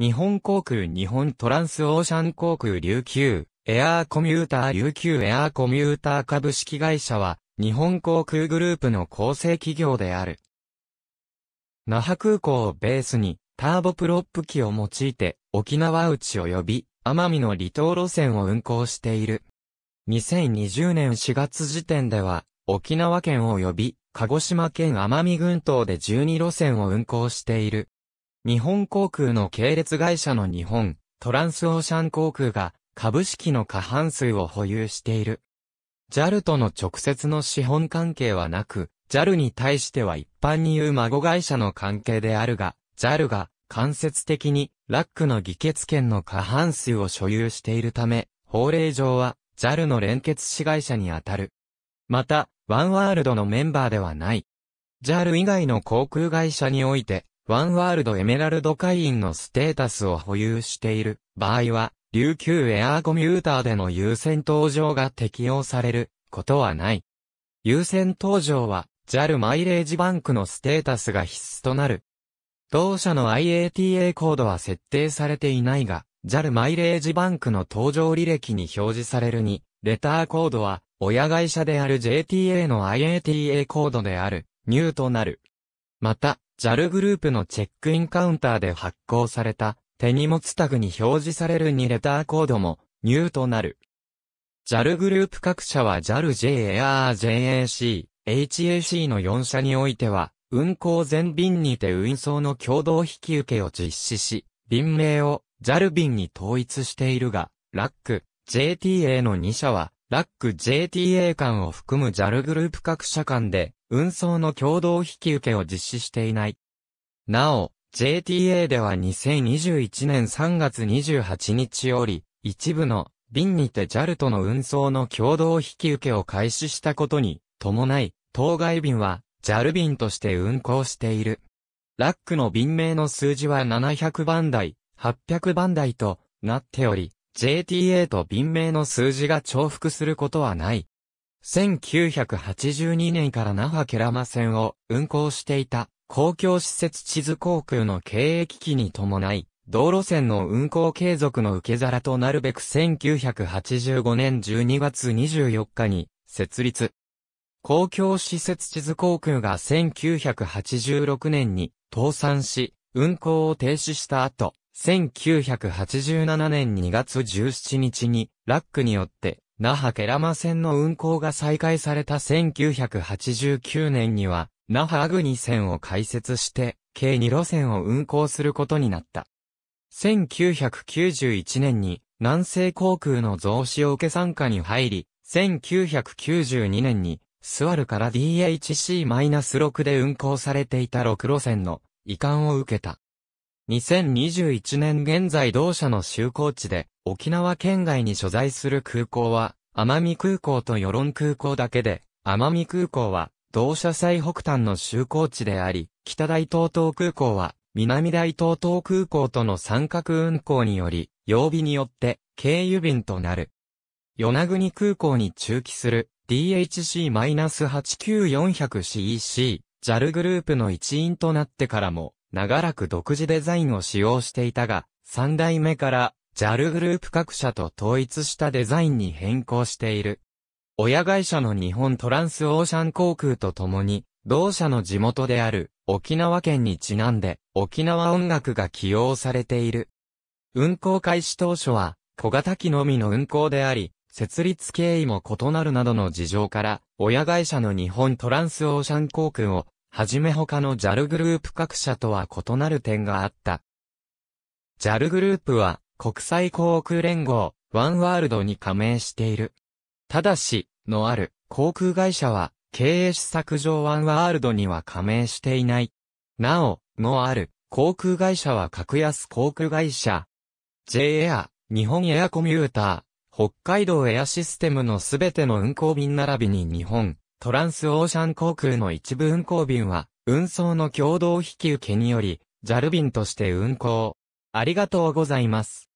日本航空日本トランスオーシャン航空琉球、エアーコミューター琉球エアーコミューター株式会社は、日本航空グループの構成企業である。那覇空港をベースに、ターボプロップ機を用いて、沖縄内及び、奄美の離島路線を運航している。2020年4月時点では、沖縄県及び、鹿児島県奄美群島で12路線を運航している。日本航空の系列会社の日本、トランスオーシャン航空が株式の過半数を保有している。JAL との直接の資本関係はなく、JAL に対しては一般に言う孫会社の関係であるが、JAL が間接的にラックの議決権の過半数を所有しているため、法令上は JAL の連結子会社にあたる。また、ワンワールドのメンバーではない。JAL 以外の航空会社において、ワンワールドエメラルド会員のステータスを保有している場合は、琉球エアーコミューターでの優先搭乗が適用されることはない。優先搭乗は JAL マイレージバンクのステータスが必須となる。同社の IATA コードは設定されていないが、JAL マイレージバンクの搭乗履歴に表示されるに、レターコードは、親会社である JTA の IATA コードである、ニューとなる。また、JAL グループのチェックインカウンターで発行された手荷物タグに表示される2レターコードもニューとなる。JAL グループ各社は JAL JAR JAC、HAC の4社においては、運行全便にて運送の共同引き受けを実施し、便名を JAL 便に統一しているが、ラック、JTA の2社は、ラック JTA 間を含む JAL グループ各社間で、運送の共同引き受けを実施していない。なお、JTA では2021年3月28日より、一部の便にて JAL との運送の共同引き受けを開始したことに伴い、当該便は JAL 便として運行している。ラックの便名の数字は700番台、800番台となっており、JTA と便名の数字が重複することはない。1982年から那覇ケラマ線を運行していた公共施設地図航空の経営危機に伴い、道路線の運行継続の受け皿となるべく1985年12月24日に設立。公共施設地図航空が1986年に倒産し、運行を停止した後、1987年2月17日にラックによって那覇ケラマ線の運行が再開された1989年には、那覇アグニ線を開設して、計2路線を運行することになった。1991年に南西航空の増資を受け参加に入り、1992年にスワルから DHC-6 で運行されていた6路線の移管を受けた。2021年現在同社の就航地で、沖縄県外に所在する空港は、奄美空港と与論空港だけで、奄美空港は、同社最北端の就航地であり、北大東東空港は、南大東東空港との三角運航により、曜日によって、経由便となる。与那国空港に中期する DHC-89400CEC、JAL グループの一員となってからも、長らく独自デザインを使用していたが、3代目から JAL グループ各社と統一したデザインに変更している。親会社の日本トランスオーシャン航空とともに、同社の地元である沖縄県にちなんで沖縄音楽が起用されている。運行開始当初は小型機のみの運行であり、設立経緯も異なるなどの事情から、親会社の日本トランスオーシャン航空をはじめ他の JAL グループ各社とは異なる点があった。JAL グループは国際航空連合、ワンワールドに加盟している。ただし、のある航空会社は経営施策上ワンワールドには加盟していない。なお、のある航空会社は格安航空会社。J エア、日本エアコミューター、北海道エアシステムのすべての運行便並びに日本、トランスオーシャン航空の一部運航便は、運送の共同引き受けにより、JAL 便として運航。ありがとうございます。